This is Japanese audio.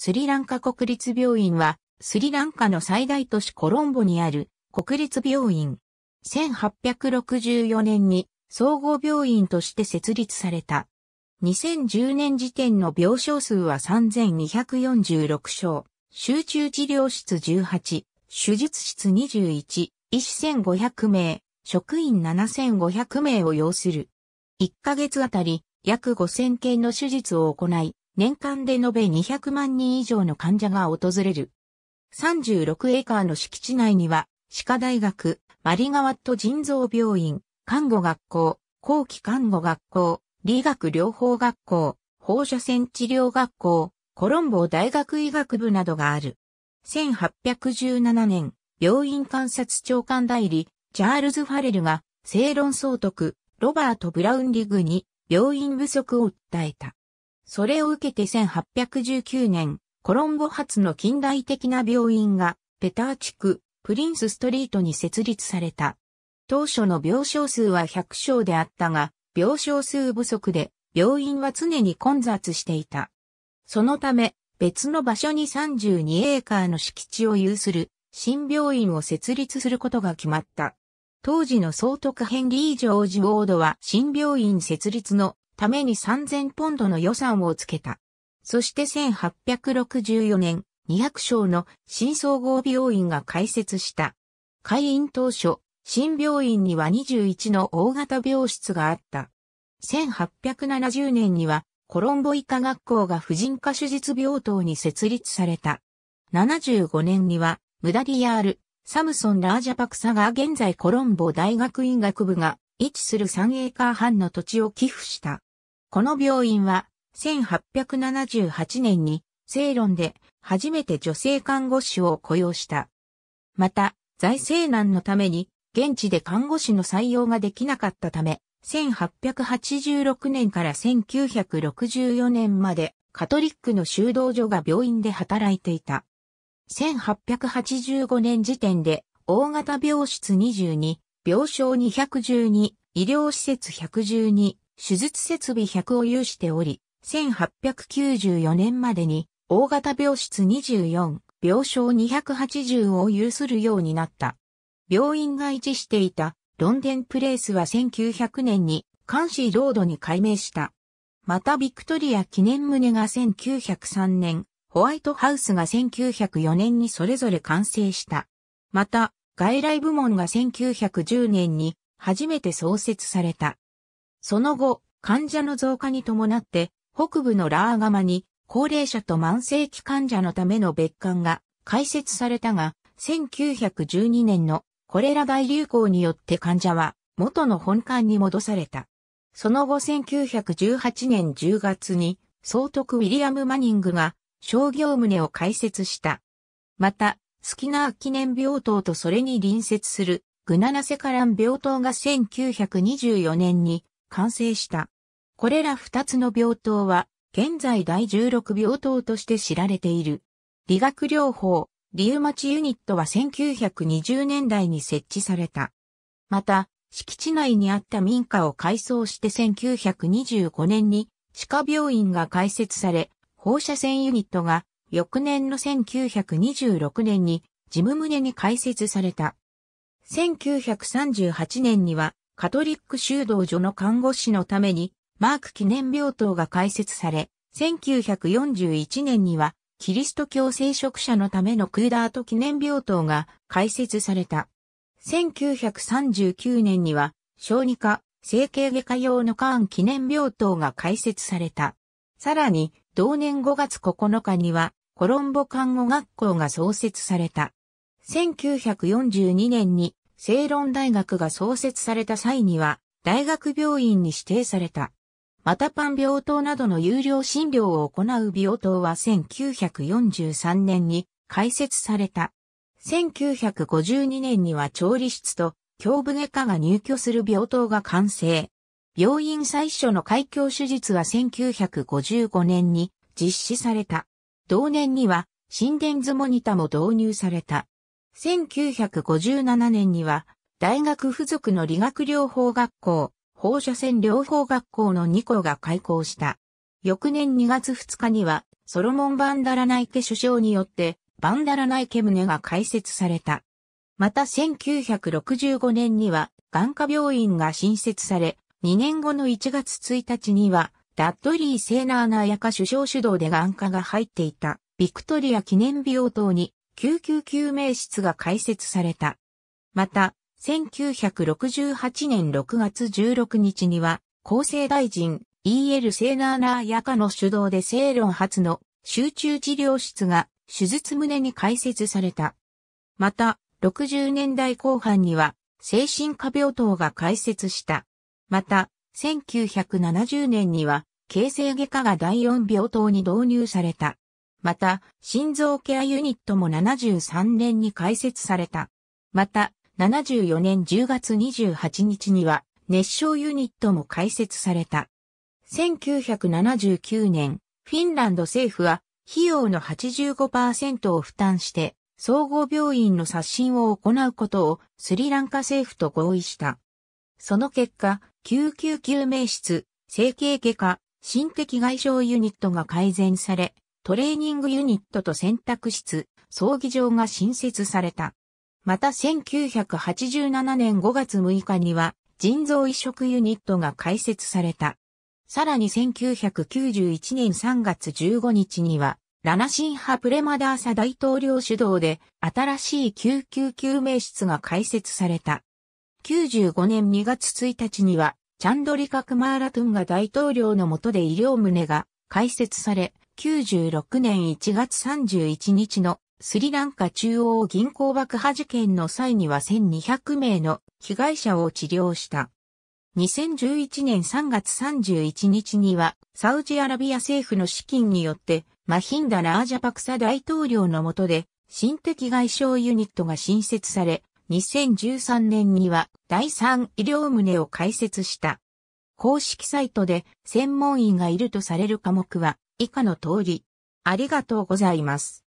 スリランカ国立病院は、スリランカの最大都市コロンボにある国立病院。1864年に総合病院として設立された。2010年時点の病床数は3246床、集中治療室18、手術室21、医師1500名、職員7500名を要する。1ヶ月あたり約5000件の手術を行い、年間で延べ200万人以上の患者が訪れる。36エーカーの敷地内には、歯科大学、マリガワット腎臓病院、看護学校、後期看護学校、理学療法学校、放射線治療学校、コロンボ大学医学部などがある。1817年、病院観察長官代理、チャールズ・ファレルが、正論総督、ロバート・ブラウンリグに、病院不足を訴えた。それを受けて1819年、コロンボ発の近代的な病院が、ペター地区、プリンスストリートに設立された。当初の病床数は100床であったが、病床数不足で、病院は常に混雑していた。そのため、別の場所に32エーカーの敷地を有する、新病院を設立することが決まった。当時の総督ヘンリー・ジョージ・ウォードは新病院設立のために3000ポンドの予算をつけた。そして1864年、200床の新総合病院が開設した。開院当初、新病院には21の大型病室があった。1870年には、コロンボ医科学校が婦人科手術病棟に設立された。75年には、ムダディアール、サムソン・ラージャパクサが現在コロンボ大学院学部が位置する3エーカー半の土地を寄付した。この病院は、1878年に、セイロンで初めて女性看護師を雇用した。また、財政難のために、現地で看護師の採用ができなかったため、1886年から1964年まで、カトリックの修道所が病院で働いていた。1885年時点で、大型病室22、病床212、医療施設112、手術設備100を有しており、1894年までに大型病室24、病床280を有するようになった。病院が維持していたロンデンプレイスは1900年に監視ロードに改名した。またビクトリア記念棟が1903年、ホワイトハウスが1904年にそれぞれ完成した。また、外来部門が1910年に初めて創設された。その後、患者の増加に伴って、北部のラーガマに、高齢者と慢性期患者のための別館が開設されたが、1912年のコレラ大流行によって患者は元の本館に戻された。その後1918年10月に総督ウィリアム・マニングが商業棟を開設した。また、スキナー記念病棟とそれに隣接するグナナセカラン病棟が1924年に完成した。これら二つの病棟は、現在第16病棟として知られている。理学療法、リウマチユニットは1920年代に設置された。また、敷地内にあった民家を改装して1925年に歯科病院が開設され、放射線ユニットが翌年の1926年に事務棟に開設された。1938年にはカトリック修道所の看護師のために、マーク記念病棟が開設され、1941年には、キリスト教聖職者のためのクーダート記念病棟が開設された。1939年には、小児科、整形外科用のカーン記念病棟が開設された。さらに、同年5月9日には、コロンボ看護学校が創設された。1942年に正論大学が創設された際には、大学病院に指定された。マタパン病棟などの有料診療を行う病棟は1943年に開設された。1952年には調理室と胸部外科が入居する病棟が完成。病院最初の開胸手術は1955年に実施された。同年には心電図モニタも導入された。1957年には、大学付属の理学療法学校、放射線療法学校の2校が開校した。翌年2月2日には、ソロモン・バンダラナイケ首相によって、バンダラナイケ胸が開設された。また1965年には、眼科病院が新設され、2年後の1月1日には、ダッドリー・セーナーナーヤカ首相主導で眼科が入っていた、ビクトリア記念病棟に救急救命室が開設された。また、1968年6月16日には、厚生大臣 E.L. セーナーナーヤカの主導で正論初の集中治療室が手術棟に開設された。また、60年代後半には精神科病棟が開設した。また、1970年には、形成外科が第4病棟に導入された。また、心臓ケアユニットも73年に開設された。また、74年10月28日には、熱傷ユニットも開設された。1979年、フィンランド政府は、費用の85%を負担して、総合病院の刷新を行うことをスリランカ政府と合意した。その結果、救急救命室、整形外科、心的外傷ユニットが改善され、トレーニングユニットと選択室、葬儀場が新設された。また1987年5月6日には腎臓移植ユニットが開設された。さらに1991年3月15日には、ラナシンハプレマダーサ大統領主導で新しい救急救命室が開設された。95年2月1日には、チャンドリカ・クマーラトゥンが大統領の下で医療棟が開設され、1996年1月31日のスリランカ中央銀行爆破事件の際には1200名の被害者を治療した。2011年3月31日には、サウジアラビア政府の資金によって、マヒンダ・ラージャパクサ大統領の下で、新的外傷ユニットが新設され、2013年には第3医療棟を開設した。公式サイトで専門医がいるとされる科目は、以下の通り。ありがとうございます。